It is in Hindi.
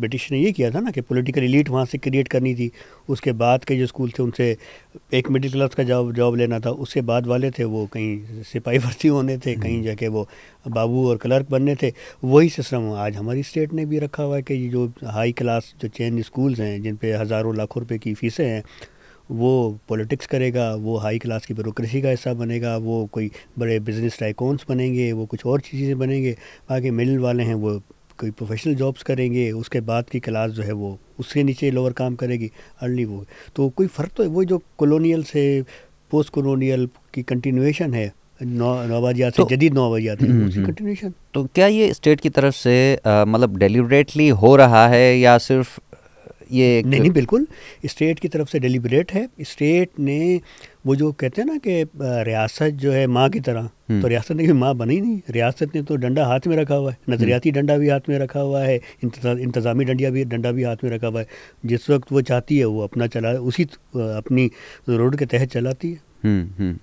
ब्रिटिश ने ये किया था ना कि पॉलिटिकल इलीट वहाँ से क्रिएट करनी थी उसके बाद के जो स्कूल थे उनसे एक मिडिल क्लास का जॉब जॉब लेना था उससे बाद वाले थे वो कहीं सिपाही भर्ती होने थे कहीं हम्म। जाके वो बाबू और क्लर्क बनने थे वही सिस्टम आज हमारी स्टेट ने भी रखा हुआ है कि जो हाई क्लास जो चैन स्कूल्स हैं जिन पर हज़ारों लाखों रुपये की फ़ीसें हैं वो पॉलिटिक्स करेगा वो हाई क्लास की ब्यूरोसी का हिस्सा बनेगा वो कोई बड़े बिजनेस टाइकोन्स बनेंगे वो कुछ और चीज़ें बनेंगे बाकी मिल वाले हैं वो कोई प्रोफेशनल जॉब्स करेंगे उसके बाद की क्लास जो है वो उसके नीचे लोअर काम करेगी अर्ली वो तो कोई फ़र्क तो है वो जो कॉलोनियल से पोस्ट कॉलोनियल की कंटिन्यूएशन है नौबाजियात तो, से जदीद उसकी कंटिन्यूशन तो क्या ये स्टेट की तरफ से मतलब डेलीबरेटली हो रहा है या सिर्फ ये नहीं नहीं बिल्कुल स्टेट की तरफ से डिलीबरेट है स्टेट ने वो जो कहते हैं ना कि रियासत जो है माँ की तरह हम्म। तो रियासत ने भी माँ बनी नहीं रियासत ने तो डंडा हाथ में रखा हुआ है हम्म। नजरियाती डंडा भी हाथ में रखा हुआ है इंतज़ामी डंडिया भी डंडा भी हाथ में रखा हुआ है जिस वक्त वो चाहती है वो अपना चला उसी अपनी रोड के तहत चलाती है हम्म,